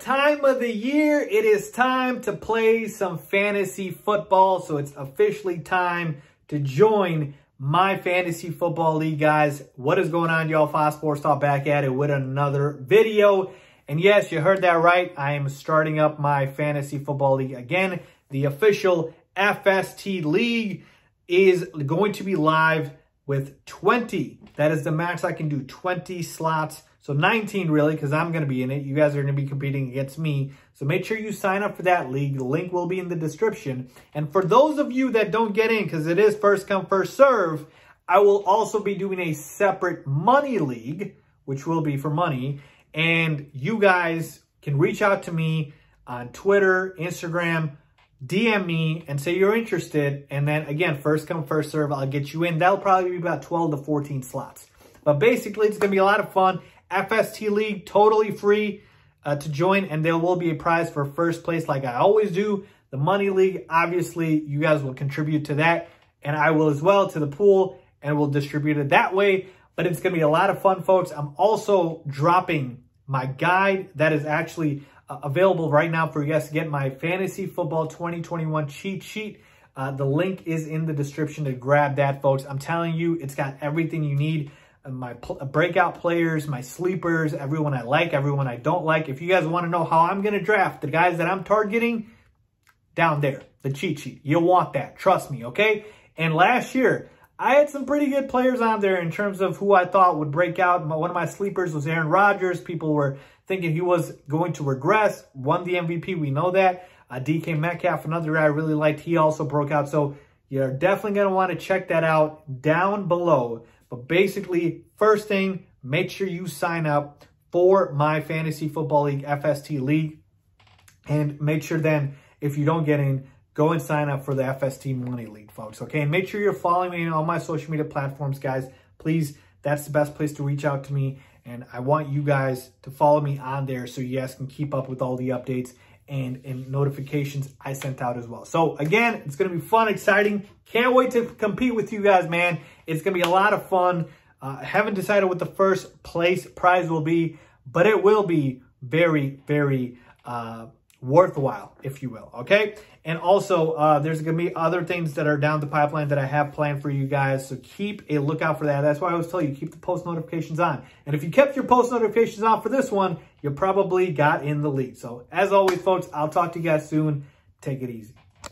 time of the year. It is time to play some fantasy football. So it's officially time to join my fantasy football league, guys. What is going on, y'all? Five Sports Talk back at it with another video. And yes, you heard that right. I am starting up my fantasy football league again. The official FST league is going to be live with 20. That is the max I can do, 20 slots so 19 really, because I'm going to be in it. You guys are going to be competing against me. So make sure you sign up for that league. The link will be in the description. And for those of you that don't get in, because it is first come, first serve, I will also be doing a separate money league, which will be for money. And you guys can reach out to me on Twitter, Instagram, DM me and say you're interested. And then again, first come, first serve, I'll get you in. That'll probably be about 12 to 14 slots. But basically, it's going to be a lot of fun. FST League, totally free uh, to join, and there will be a prize for first place like I always do. The Money League, obviously, you guys will contribute to that, and I will as well to the pool, and we'll distribute it that way. But it's going to be a lot of fun, folks. I'm also dropping my guide that is actually uh, available right now for you guys to get my Fantasy Football 2021 cheat sheet. Uh, the link is in the description to grab that, folks. I'm telling you, it's got everything you need uh, my pl uh, breakout players, my sleepers, everyone I like, everyone I don't like. If you guys want to know how I'm going to draft the guys that I'm targeting, down there, the cheat sheet. You'll want that. Trust me, okay? And last year, I had some pretty good players on there in terms of who I thought would break out. My, one of my sleepers was Aaron Rodgers. People were thinking he was going to regress. Won the MVP. We know that. Uh, DK Metcalf, another guy I really liked. He also broke out. So you're definitely going to want to check that out down below. But basically, first thing, make sure you sign up for my Fantasy Football League, FST League. And make sure then, if you don't get in, go and sign up for the FST Money League, folks, okay? And make sure you're following me on all my social media platforms, guys. Please, that's the best place to reach out to me. And I want you guys to follow me on there so you guys can keep up with all the updates and, and notifications I sent out as well. So again, it's going to be fun, exciting. Can't wait to compete with you guys, man. It's going to be a lot of fun. Uh, haven't decided what the first place prize will be, but it will be very, very uh, worthwhile, if you will, okay? And also, uh, there's going to be other things that are down the pipeline that I have planned for you guys, so keep a lookout for that. That's why I always tell you, keep the post notifications on. And if you kept your post notifications on for this one, you probably got in the lead. So as always, folks, I'll talk to you guys soon. Take it easy.